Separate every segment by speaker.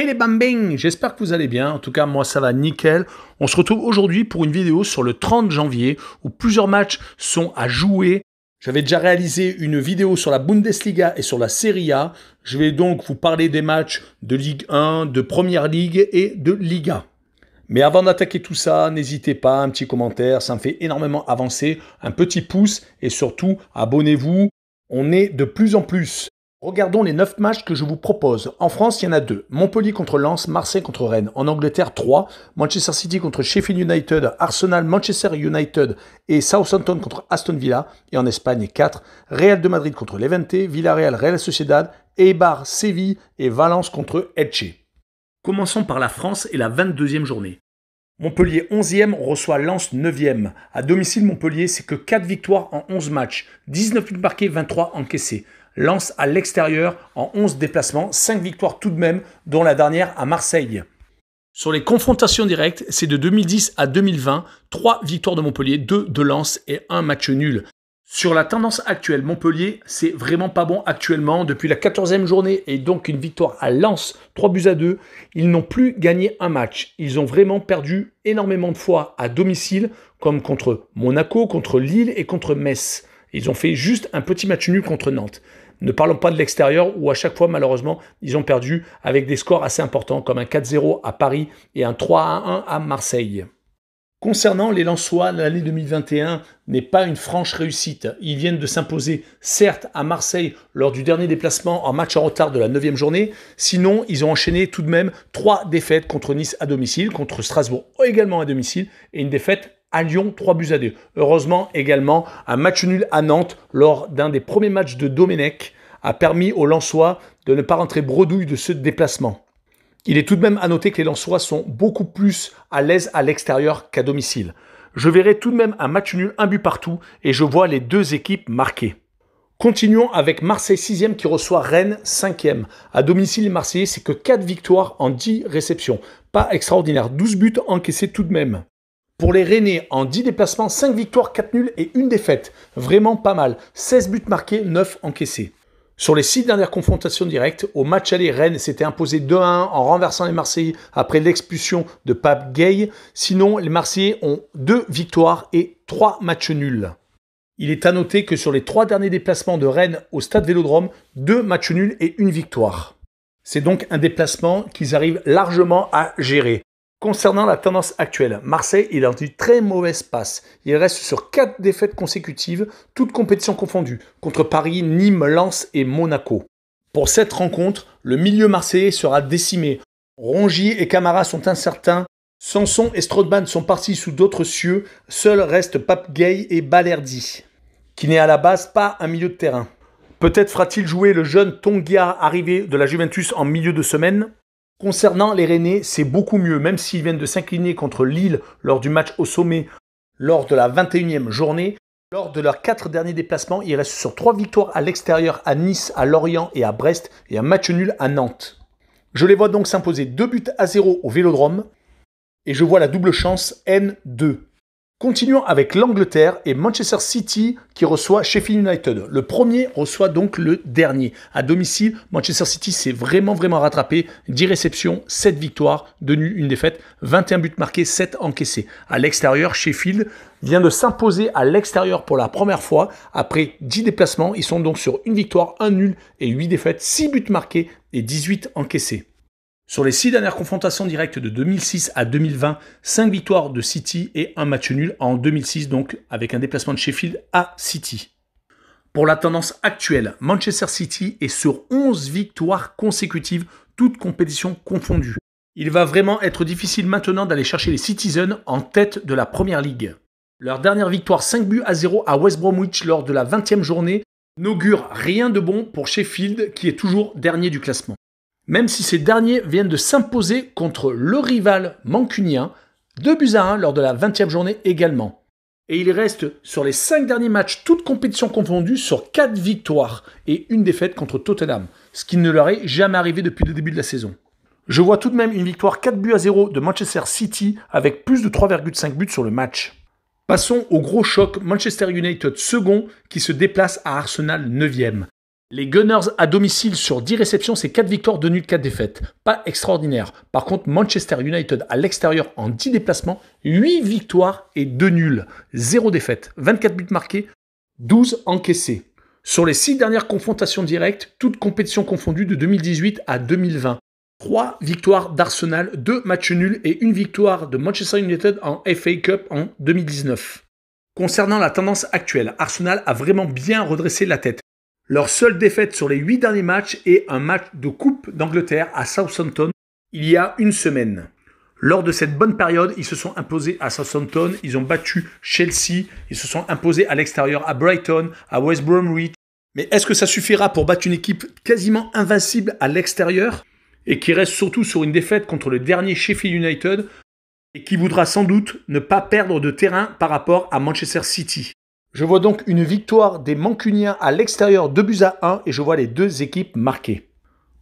Speaker 1: Hey les bambins, j'espère que vous allez bien. En tout cas, moi ça va nickel. On se retrouve aujourd'hui pour une vidéo sur le 30 janvier où plusieurs matchs sont à jouer. J'avais déjà réalisé une vidéo sur la Bundesliga et sur la Serie A. Je vais donc vous parler des matchs de Ligue 1, de Première Ligue et de Liga. Mais avant d'attaquer tout ça, n'hésitez pas, un petit commentaire, ça me fait énormément avancer, un petit pouce et surtout abonnez-vous. On est de plus en plus Regardons les 9 matchs que je vous propose. En France, il y en a 2. Montpellier contre Lens, Marseille contre Rennes. En Angleterre, 3. Manchester City contre Sheffield United, Arsenal, Manchester United et Southampton contre Aston Villa. Et en Espagne, 4. Real de Madrid contre Levante, Villarreal, Real Sociedad, Eibar, Séville et Valence contre Elche. Commençons par la France et la 22e journée. Montpellier 11e reçoit Lens 9e. À domicile, Montpellier, c'est que 4 victoires en 11 matchs, 19 buts marqués, 23 encaissés. Lance à l'extérieur en 11 déplacements, 5 victoires tout de même, dont la dernière à Marseille. Sur les confrontations directes, c'est de 2010 à 2020, 3 victoires de Montpellier, 2 de Lens et 1 match nul. Sur la tendance actuelle, Montpellier, c'est vraiment pas bon actuellement. Depuis la 14e journée et donc une victoire à Lens, 3 buts à 2, ils n'ont plus gagné un match. Ils ont vraiment perdu énormément de fois à domicile, comme contre Monaco, contre Lille et contre Metz. Ils ont fait juste un petit match nul contre Nantes. Ne parlons pas de l'extérieur où à chaque fois, malheureusement, ils ont perdu avec des scores assez importants comme un 4-0 à Paris et un 3-1 à Marseille. Concernant les Lensois, l'année 2021 n'est pas une franche réussite. Ils viennent de s'imposer, certes, à Marseille lors du dernier déplacement en match en retard de la 9e journée. Sinon, ils ont enchaîné tout de même trois défaites contre Nice à domicile, contre Strasbourg également à domicile, et une défaite à Lyon, 3 buts à 2. Heureusement également, un match nul à Nantes lors d'un des premiers matchs de Domenech a permis aux Lensois de ne pas rentrer bredouille de ce déplacement. Il est tout de même à noter que les Lensois sont beaucoup plus à l'aise à l'extérieur qu'à domicile. Je verrai tout de même un match nul, un but partout, et je vois les deux équipes marquées. Continuons avec Marseille 6e qui reçoit Rennes 5e. À domicile, les Marseillais, c'est que 4 victoires en 10 réceptions. Pas extraordinaire. 12 buts encaissés tout de même. Pour les Rennes, en 10 déplacements, 5 victoires, 4 nuls et une défaite. Vraiment pas mal. 16 buts marqués, 9 encaissés. Sur les 6 dernières confrontations directes, au match aller, Rennes s'était imposé 2-1 en renversant les Marseillais après l'expulsion de Pape Gay. Sinon, les Marseillais ont 2 victoires et 3 matchs nuls. Il est à noter que sur les 3 derniers déplacements de Rennes au stade Vélodrome, 2 matchs nuls et 1 victoire. C'est donc un déplacement qu'ils arrivent largement à gérer. Concernant la tendance actuelle, Marseille est dans une très mauvaise passe. Il reste sur 4 défaites consécutives, toutes compétitions confondues, contre Paris, Nîmes, Lens et Monaco. Pour cette rencontre, le milieu marseillais sera décimé. Rongi et Camara sont incertains, Samson et Strootman sont partis sous d'autres cieux, seuls restent Pape Gay et Balerdi, qui n'est à la base pas un milieu de terrain. Peut-être fera-t-il jouer le jeune Tongia arrivé de la Juventus en milieu de semaine Concernant les Rennais, c'est beaucoup mieux, même s'ils viennent de s'incliner contre Lille lors du match au sommet lors de la 21e journée. Lors de leurs quatre derniers déplacements, ils restent sur trois victoires à l'extérieur à Nice, à Lorient et à Brest, et un match nul à Nantes. Je les vois donc s'imposer 2 buts à 0 au Vélodrome, et je vois la double chance N2. Continuons avec l'Angleterre et Manchester City qui reçoit Sheffield United. Le premier reçoit donc le dernier. À domicile, Manchester City s'est vraiment vraiment rattrapé. 10 réceptions, 7 victoires, 2 nuls, 1 défaite, 21 buts marqués, 7 encaissés. À l'extérieur, Sheffield vient de s'imposer à l'extérieur pour la première fois après 10 déplacements. Ils sont donc sur une victoire, 1 nul et 8 défaites, 6 buts marqués et 18 encaissés. Sur les six dernières confrontations directes de 2006 à 2020, 5 victoires de City et un match nul en 2006, donc avec un déplacement de Sheffield à City. Pour la tendance actuelle, Manchester City est sur 11 victoires consécutives, toutes compétitions confondues. Il va vraiment être difficile maintenant d'aller chercher les Citizens en tête de la Première Ligue. Leur dernière victoire 5 buts à 0 à West Bromwich lors de la 20e journée n'augure rien de bon pour Sheffield qui est toujours dernier du classement même si ces derniers viennent de s'imposer contre le rival mancunien, 2 buts à 1 lors de la 20e journée également. Et il reste sur les 5 derniers matchs, toutes compétitions confondues, sur 4 victoires et une défaite contre Tottenham, ce qui ne leur est jamais arrivé depuis le début de la saison. Je vois tout de même une victoire 4 buts à 0 de Manchester City avec plus de 3,5 buts sur le match. Passons au gros choc Manchester United second qui se déplace à Arsenal 9e. Les Gunners à domicile sur 10 réceptions, c'est 4 victoires, 2 nuls, 4 défaites. Pas extraordinaire. Par contre, Manchester United à l'extérieur en 10 déplacements, 8 victoires et 2 nuls. 0 défaite. 24 buts marqués, 12 encaissés. Sur les 6 dernières confrontations directes, toutes compétitions confondues de 2018 à 2020. 3 victoires d'Arsenal, 2 matchs nuls et 1 victoire de Manchester United en FA Cup en 2019. Concernant la tendance actuelle, Arsenal a vraiment bien redressé la tête. Leur seule défaite sur les huit derniers matchs est un match de Coupe d'Angleterre à Southampton il y a une semaine. Lors de cette bonne période, ils se sont imposés à Southampton, ils ont battu Chelsea, ils se sont imposés à l'extérieur à Brighton, à West Bromwich. Mais est-ce que ça suffira pour battre une équipe quasiment invincible à l'extérieur et qui reste surtout sur une défaite contre le dernier Sheffield United et qui voudra sans doute ne pas perdre de terrain par rapport à Manchester City je vois donc une victoire des Mancuniens à l'extérieur 2 buts à 1 et je vois les deux équipes marquées.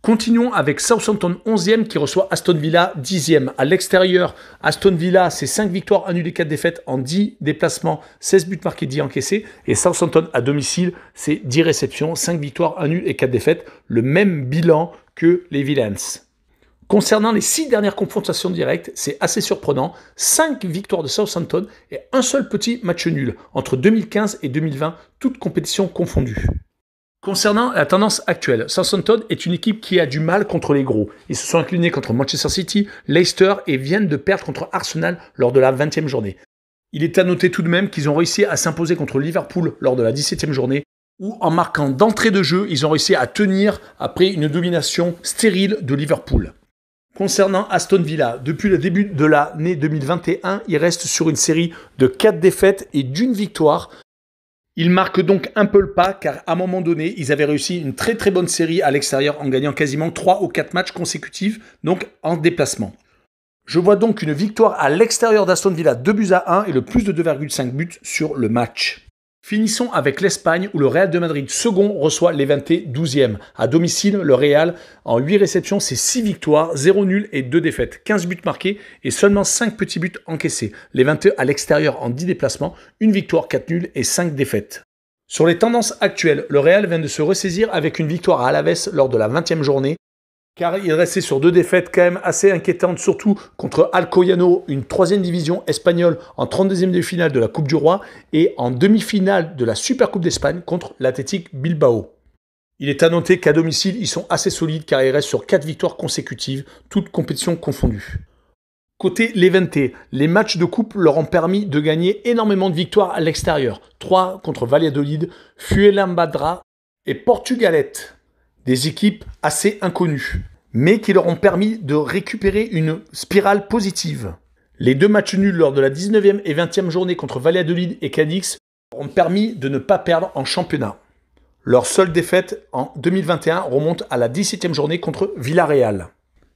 Speaker 1: Continuons avec Southampton 11e qui reçoit Aston Villa 10e. À l'extérieur, Aston Villa, c'est 5 victoires, 1 nul et 4 défaites en 10 déplacements, 16 buts marqués, 10 encaissés. Et Southampton à domicile, c'est 10 réceptions, 5 victoires, 1 nul et 4 défaites. Le même bilan que les Villains. Concernant les six dernières confrontations directes, c'est assez surprenant. Cinq victoires de Southampton et un seul petit match nul entre 2015 et 2020, toutes compétitions confondues. Concernant la tendance actuelle, Southampton est une équipe qui a du mal contre les gros. Ils se sont inclinés contre Manchester City, Leicester et viennent de perdre contre Arsenal lors de la 20e journée. Il est à noter tout de même qu'ils ont réussi à s'imposer contre Liverpool lors de la 17e journée, où en marquant d'entrée de jeu, ils ont réussi à tenir après une domination stérile de Liverpool. Concernant Aston Villa, depuis le début de l'année 2021, il reste sur une série de 4 défaites et d'une victoire. Ils marquent donc un peu le pas car à un moment donné, ils avaient réussi une très très bonne série à l'extérieur en gagnant quasiment 3 ou 4 matchs consécutifs, donc en déplacement. Je vois donc une victoire à l'extérieur d'Aston Villa 2 buts à 1 et le plus de 2,5 buts sur le match. Finissons avec l'Espagne où le Real de Madrid second reçoit l'Eventé 12e. À domicile, le Real en 8 réceptions, c'est 6 victoires, 0 nul et 2 défaites, 15 buts marqués et seulement 5 petits buts encaissés. L'Eventé à l'extérieur en 10 déplacements, 1 victoire, 4 nuls et 5 défaites. Sur les tendances actuelles, le Real vient de se ressaisir avec une victoire à Alaves lors de la 20e journée car il restait sur deux défaites quand même assez inquiétantes, surtout contre Alcoyano, une troisième division espagnole en 32e de finale de la Coupe du Roi et en demi-finale de la Supercoupe d'Espagne contre l'Athletic Bilbao. Il est à noter qu'à domicile, ils sont assez solides car ils restent sur quatre victoires consécutives, toutes compétitions confondues. Côté Levante, les matchs de coupe leur ont permis de gagner énormément de victoires à l'extérieur. 3 contre Valladolid, Fuelambadra et Portugalette. Des équipes assez inconnues, mais qui leur ont permis de récupérer une spirale positive. Les deux matchs nuls lors de la 19e et 20e journée contre Valladolid et Cadix ont permis de ne pas perdre en championnat. Leur seule défaite en 2021 remonte à la 17e journée contre Villarreal.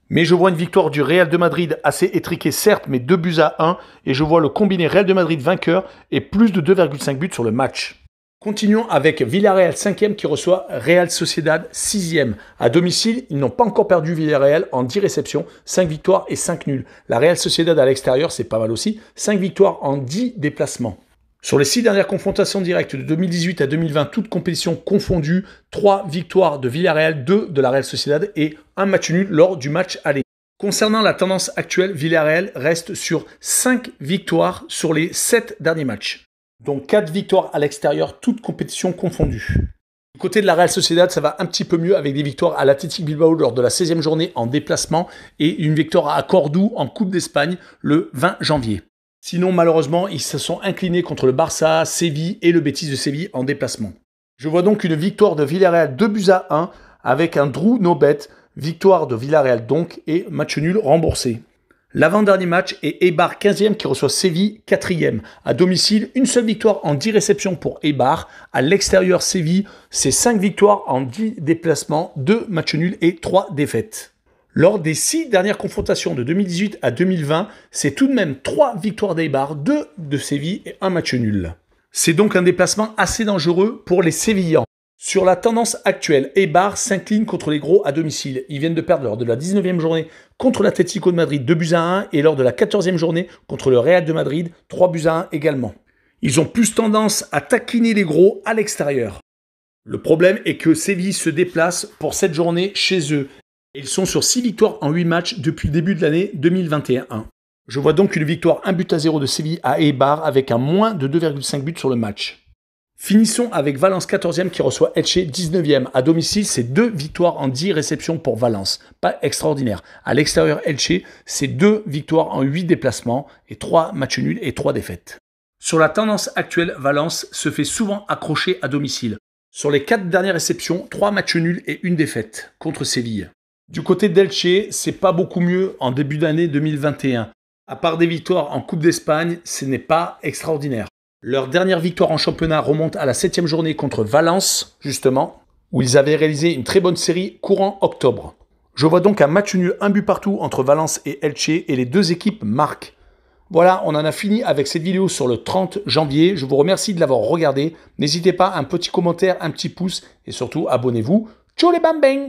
Speaker 1: Mais je vois une victoire du Real de Madrid assez étriquée, certes, mais deux buts à 1, et je vois le combiné Real de Madrid vainqueur et plus de 2,5 buts sur le match. Continuons avec Villarreal 5e qui reçoit Real Sociedad 6e. À domicile, ils n'ont pas encore perdu Villarreal en 10 réceptions, 5 victoires et 5 nuls. La Real Sociedad à l'extérieur, c'est pas mal aussi, 5 victoires en 10 déplacements. Sur les 6 dernières confrontations directes de 2018 à 2020, toutes compétitions confondues, 3 victoires de Villarreal, 2 de la Real Sociedad et 1 match nul lors du match aller. Concernant la tendance actuelle, Villarreal reste sur 5 victoires sur les 7 derniers matchs. Donc 4 victoires à l'extérieur, toutes compétitions confondues. Du côté de la Real Sociedad, ça va un petit peu mieux avec des victoires à l'Athletic Bilbao lors de la 16e journée en déplacement et une victoire à Cordoue en Coupe d'Espagne le 20 janvier. Sinon, malheureusement, ils se sont inclinés contre le Barça, Séville et le Betis de Séville en déplacement. Je vois donc une victoire de Villarreal 2 buts à 1 avec un Drew Nobet, victoire de Villarreal donc et match nul remboursé. L'avant-dernier match est Eibar 15e qui reçoit Séville 4e. À domicile, une seule victoire en 10 réceptions pour Eibar. À l'extérieur, Séville, c'est 5 victoires en 10 déplacements, 2 matchs nuls et 3 défaites. Lors des 6 dernières confrontations de 2018 à 2020, c'est tout de même 3 victoires d'Eibar, 2 de Séville et 1 match nul. C'est donc un déplacement assez dangereux pour les Sévillans. Sur la tendance actuelle, Eibar s'incline contre les gros à domicile. Ils viennent de perdre lors de la 19e journée contre l'Atlético de Madrid 2 buts à 1 et lors de la 14e journée contre le Real de Madrid 3 buts à 1 également. Ils ont plus tendance à taquiner les gros à l'extérieur. Le problème est que Séville se déplace pour cette journée chez eux. Ils sont sur 6 victoires en 8 matchs depuis le début de l'année 2021. Je vois donc une victoire 1 but à 0 de Séville à Eibar avec un moins de 2,5 buts sur le match. Finissons avec Valence 14e qui reçoit Elche 19e à domicile. C'est deux victoires en 10 réceptions pour Valence. Pas extraordinaire. À l'extérieur, Elche, c'est deux victoires en 8 déplacements et 3 matchs nuls et 3 défaites. Sur la tendance actuelle, Valence se fait souvent accrocher à domicile. Sur les 4 dernières réceptions, 3 matchs nuls et une défaite contre Séville. Du côté d'Elche, c'est pas beaucoup mieux en début d'année 2021. À part des victoires en Coupe d'Espagne, ce n'est pas extraordinaire. Leur dernière victoire en championnat remonte à la septième journée contre Valence, justement, où ils avaient réalisé une très bonne série courant octobre. Je vois donc un match nul, un but partout entre Valence et Elche, et les deux équipes marquent. Voilà, on en a fini avec cette vidéo sur le 30 janvier. Je vous remercie de l'avoir regardé. N'hésitez pas, un petit commentaire, un petit pouce et surtout abonnez-vous. Ciao les bambins